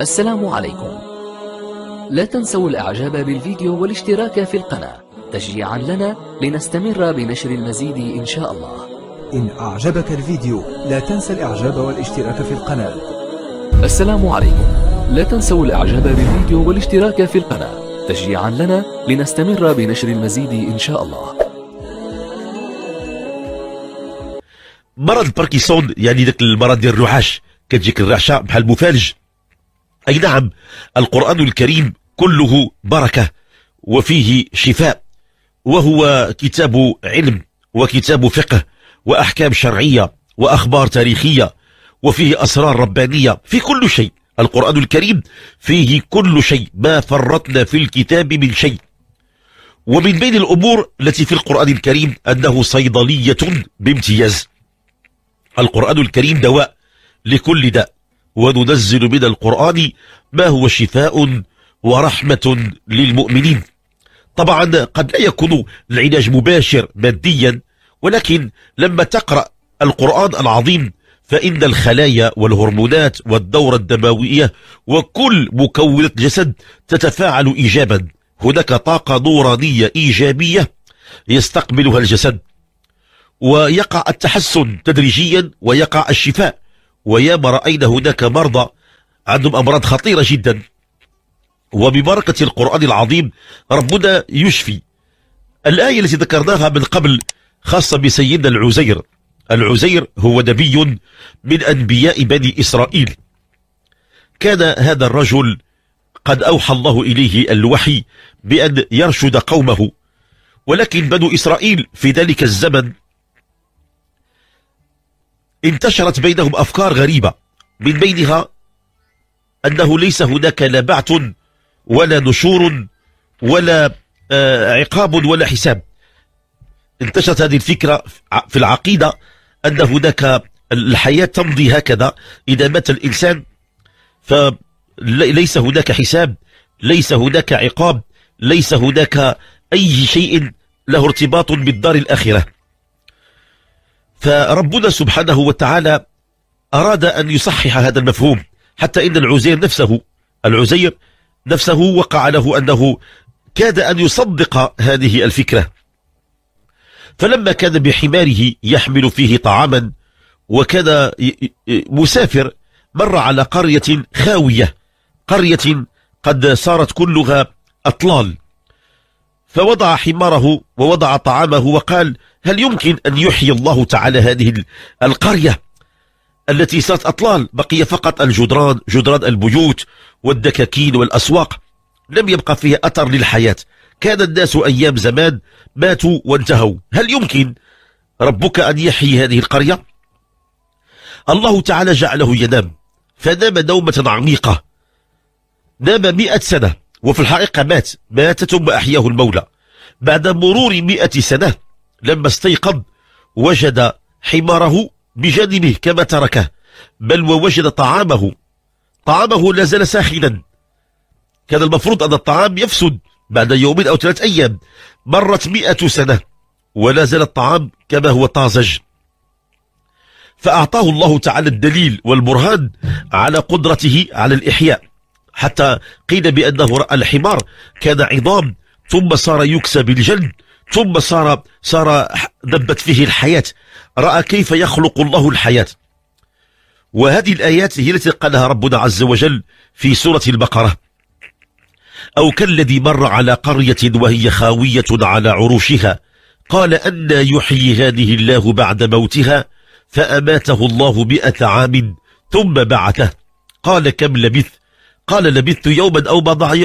السلام عليكم لا تنسوا الإعجاب بالفيديو والاشتراك في القناة تشجيعا لنا لنستمر بنشر المزيد إن شاء الله إن أعجبك الفيديو لا تنسى الإعجاب والاشتراك في القناة السلام عليكم لا تنسوا الإعجاب بالفيديو والاشتراك في القناة تشجيعا لنا لنستمر بنشر المزيد إن شاء الله مرض الباركيسون يعني ذاك المرض ديال الرعاش كتجيك الرعشه بحال المفالج أي نعم القرآن الكريم كله بركة وفيه شفاء وهو كتاب علم وكتاب فقه وأحكام شرعية وأخبار تاريخية وفيه أسرار ربانية في كل شيء القرآن الكريم فيه كل شيء ما فرطنا في الكتاب من شيء ومن بين الأمور التي في القرآن الكريم أنه صيدلية بامتياز القرآن الكريم دواء لكل داء وننزل من القرآن ما هو شفاء ورحمة للمؤمنين طبعا قد لا يكون العلاج مباشر ماديا ولكن لما تقرأ القرآن العظيم فإن الخلايا والهرمونات والدورة الدموية وكل مكونات الجسد تتفاعل إيجابا هناك طاقة نورانية إيجابية يستقبلها الجسد ويقع التحسن تدريجيا ويقع الشفاء وياما رأينا هناك مرضى عندهم أمراض خطيرة جدا وببركة القرآن العظيم ربنا يشفي الآية التي ذكرناها من قبل خاصة بسيدنا العزير العزير هو نبي من أنبياء بني إسرائيل كان هذا الرجل قد أوحى الله إليه الوحي بأن يرشد قومه ولكن بنو إسرائيل في ذلك الزمن انتشرت بينهم أفكار غريبة من بينها أنه ليس هناك لا بعث ولا نشور ولا آه، عقاب ولا حساب انتشرت هذه الفكرة في العقيدة أن هناك الحياة تمضي هكذا إذا مات الإنسان فليس هناك حساب ليس هناك عقاب ليس هناك أي شيء له ارتباط بالدار الآخرة فربنا سبحانه وتعالى أراد أن يصحح هذا المفهوم حتى إن العزير نفسه العزير نفسه وقع له أنه كاد أن يصدق هذه الفكرة فلما كان بحماره يحمل فيه طعاما وكان مسافر مر على قرية خاوية قرية قد صارت كلها أطلال فوضع حماره ووضع طعامه وقال هل يمكن أن يحيي الله تعالى هذه القرية التي صارت أطلال بقي فقط الجدران جدران البيوت والدكاكين والأسواق لم يبقى فيها أثر للحياة كان الناس أيام زمان ماتوا وانتهوا هل يمكن ربك أن يحيي هذه القرية الله تعالى جعله ينام فنام نومة عميقة نام مئة سنة وفي الحقيقة مات مات ثم أحياه المولى بعد مرور مئة سنة لما استيقظ وجد حماره بجانبه كما تركه بل ووجد طعامه طعامه لا زال ساخنا كان المفروض أن الطعام يفسد بعد يومين أو ثلاث أيام مرت مئة سنة ولا زال الطعام كما هو طازج فأعطاه الله تعالى الدليل والبرهان على قدرته على الإحياء حتى قيل بأنه رأى الحمار كان عظام ثم صار يكسى بالجلد ثم صار صار دبت فيه الحياة رأى كيف يخلق الله الحياة وهذه الآيات هي التي قالها ربنا عز وجل في سورة البقرة أو كالذي مر على قرية وهي خاوية على عروشها قال انا يحيي هذه الله بعد موتها فأماته الله مئة عام ثم بعثه قال كم لبث قال لبثت يوما أو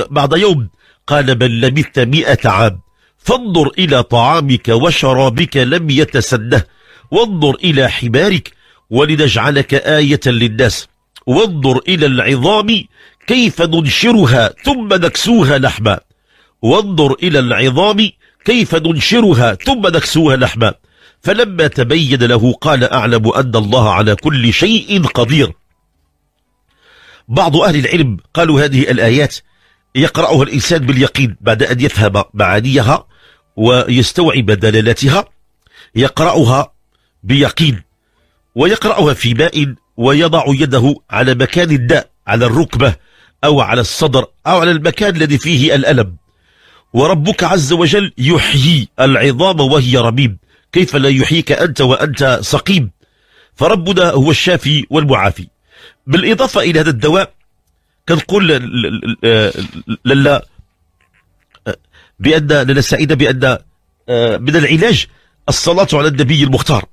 بعض يوم قال بل لبثت مئة عام فانظر إلى طعامك وشرابك لم يتسده وانظر إلى حمارك ولنجعلك آية للناس وانظر إلى العظام كيف ننشرها ثم نكسوها لحما وانظر إلى العظام كيف ننشرها ثم نكسوها لحما فلما تبين له قال أعلم أن الله على كل شيء قدير بعض أهل العلم قالوا هذه الآيات يقرأها الإنسان باليقين بعد أن يفهم معانيها ويستوعب دلالاتها يقرأها بيقين ويقرأها في ماء ويضع يده على مكان الداء على الركبة أو على الصدر أو على المكان الذي فيه الألم وربك عز وجل يحيي العظام وهي رميم كيف لا يحييك أنت وأنت سقيم فربنا هو الشافي والمعافي بالإضافة إلى هذا الدواء كنقول للا آه، آه، بان لنا سعيده بان آه، من العلاج الصلاه على النبي المختار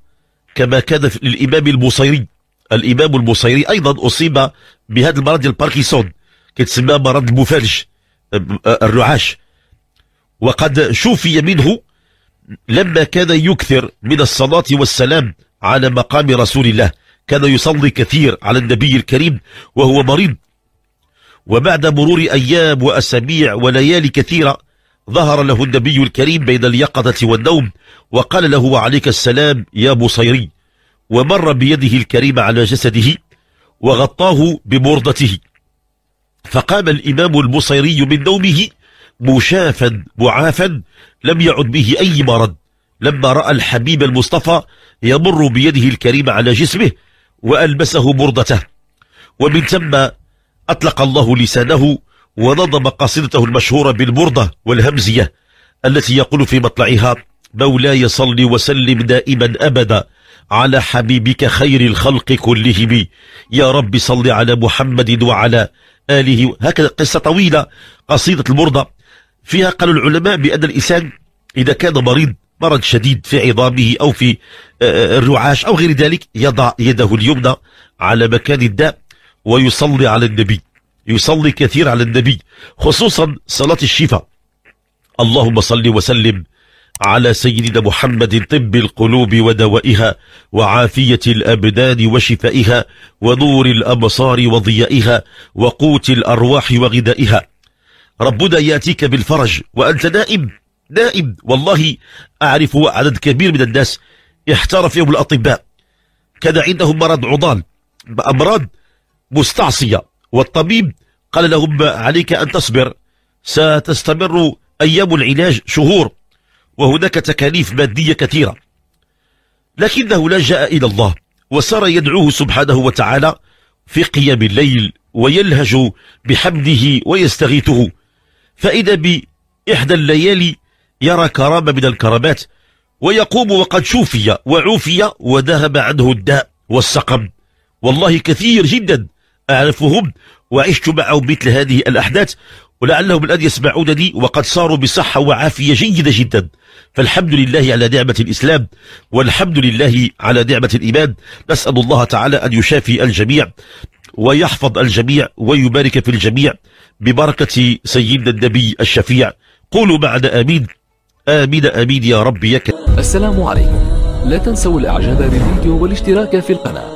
كما كان للامام البوصيري الامام البوصيري ايضا اصيب بهذا المرض ديال باركنسون كيتسمى مرض المفالج الرعاش وقد شفي منه لما كان يكثر من الصلاة والسلام على مقام رسول الله كان يصلي كثير على النبي الكريم وهو مريض وبعد مرور أيام وأسابيع وليالي كثيرة ظهر له النبي الكريم بين اليقظة والنوم وقال له وعليك السلام يا بصيري ومر بيده الكريمة على جسده وغطاه بمرضته فقام الإمام البصيري من نومه مشافا معافا لم يعد به أي مرض لما رأى الحبيب المصطفى يمر بيده الكريمة على جسمه وألبسه مرضته ومن ثم أطلق الله لسانه ونظم قصيدته المشهورة بالبردة والهمزية التي يقول في مطلعها مولاي صل وسلم دائما أبدا على حبيبك خير الخلق كلهم يا رب صل على محمد وعلى آله هكذا قصة طويلة قصيدة المرضى فيها قال العلماء بأن الإنسان إذا كان مريض مرض شديد في عظامه أو في آه، آه، الرعاش أو غير ذلك يضع يده اليمنى على مكان الداء ويصلي على النبي يصلي كثير على النبي خصوصا صلاة الشفاء اللهم صل وسلم على سيدنا محمد طب القلوب ودوائها وعافية الأبدان وشفائها ونور الأبصار وضيائها وقوت الأرواح وغذائها ربنا يأتيك بالفرج وأنت نائم نائم والله أعرف عدد كبير من الناس احترف يوم الأطباء كان عندهم مرض عضال أمراض مستعصية والطبيب قال لهم عليك أن تصبر ستستمر أيام العلاج شهور وهناك تكاليف مادية كثيرة لكنه لجأ إلى الله وصار يدعوه سبحانه وتعالى في قيام الليل ويلهج بحمده ويستغيثه فإذا بإحدى الليالي يرى كرامة من الكرامات ويقوم وقد شوفي وعوفي وذهب عنه الداء والسقم والله كثير جدا أعرفهم وعشت معهم مثل هذه الأحداث ولعلهم الآن يسمعون لي وقد صاروا بصحة وعافية جيدة جدا فالحمد لله على نعمة الإسلام والحمد لله على نعمة الإيمان نسأل الله تعالى أن يشافي الجميع ويحفظ الجميع ويبارك في الجميع ببركة سيدنا النبي الشفيع قولوا بعد آمين آمين آمين يا رب يك السلام عليكم لا تنسوا الإعجاب بالفيديو والاشتراك في القناة